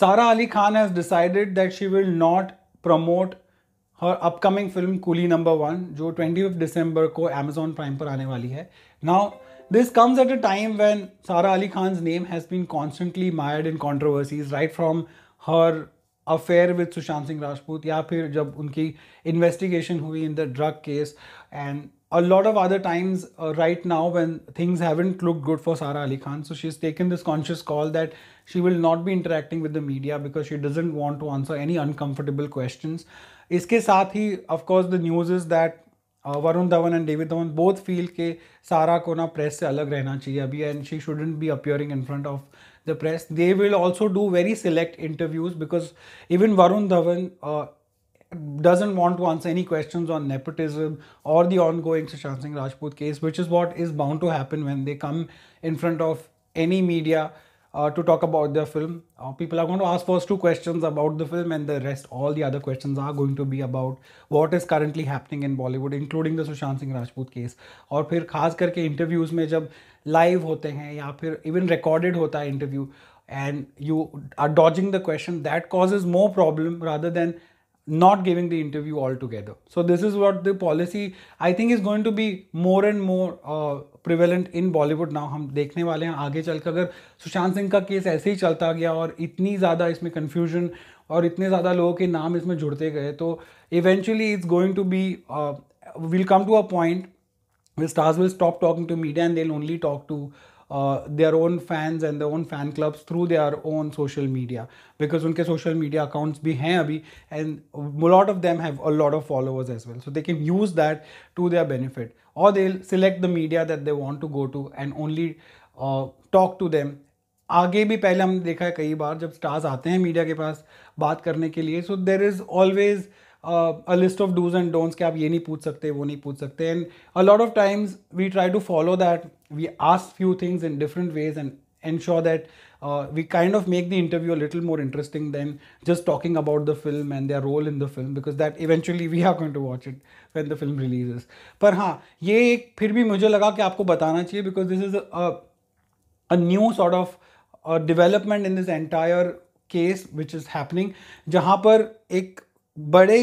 सारा Ali Khan has decided that she will not promote her upcoming film Coolie number one जो twenty fifth दिसंबर को Amazon Prime पर आने वाली है now this comes at a time when Sara Ali Khan name has been constantly marred in controversies right from her affair with Sushant Singh Rajput या फिर जब उनकी इन्वेस्टिगेशन हुई in the drug case and a lot of other times uh, right now when things haven't looked good for Sara Ali Khan. So she's taken this conscious call that she will not be interacting with the media because she doesn't want to answer any uncomfortable questions. Iske saath hi, of course, the news is that uh, Varun Dhawan and David Dhawan both feel that Sara ko na press se alag rehna abhi and she shouldn't be appearing in front of the press. They will also do very select interviews because even Varun Dhawan. Uh, doesn't want to answer any questions on nepotism or the ongoing Sushant Singh Rajput case, which is what is bound to happen when they come in front of any media uh, to talk about their film. Uh, people are going to ask first two questions about the film, and the rest, all the other questions are going to be about what is currently happening in Bollywood, including the Sushant Singh Rajput case. Or, फिर खास करके interviews में जब live होते हैं या फिर even recorded होता है interview and you are dodging the question, that causes more problem rather than not giving the interview altogether. So this is what the policy I think is going to be more and more uh, prevalent in Bollywood now हम देखने वाले हैं आगे चलकर अगर सुशांत सिंह का case ऐसे ही चलता गया और इतनी ज़्यादा इसमें कन्फ्यूजन और इतने ज़्यादा लोगों के नाम इसमें जुड़ते गए तो eventually it's going to be will come to a point will stars will stop talking to media and they only talk to uh, their own fans and their own fan clubs through their own social media because उनके social media accounts भी हैं अभी and a lot of them have a lot of followers as well so they can use that to their benefit or they'll select the media that they want to go to and only uh, talk to them आगे भी पहले हमने देखा है कई बार जब stars आते हैं मीडिया के पास बात करने के लिए so there is always a list of dos and don'ts के आप ये नहीं पूछ सकते वो नहीं पूछ सकते and a lot of times we try to follow that we ask few things in different ways and ensure that we kind of make the interview little more interesting than just talking about the film and their role in the film because that eventually we have going to watch it when the film release पर हाँ ये एक फिर भी मुझे लगा कि आपको बताना चाहिए because this is a new sort of development in this entire case which is happening जहाँ पर एक बड़े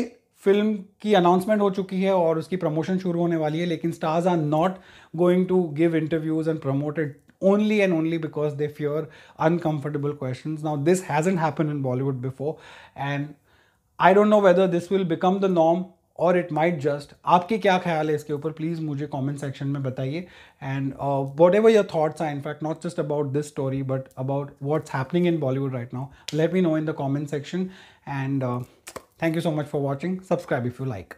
फिल्म की अनाउंसमेंट हो चुकी है और उसकी प्रमोशन शुरू होने वाली है लेकिन stars are not going to give interviews and promoted only and only because they fear uncomfortable question now this hasn't happened in Bollywood before, and I don't know whether this will become the norm और it might just आपके क्या ख्याल है इसके ऊपर please मुझे comment section में बताइए and whatever your thoughts are in fact not just about this story but about what's happening in Bollywood right now let me know in the comment section and Thank you so much for watching. Subscribe if you like.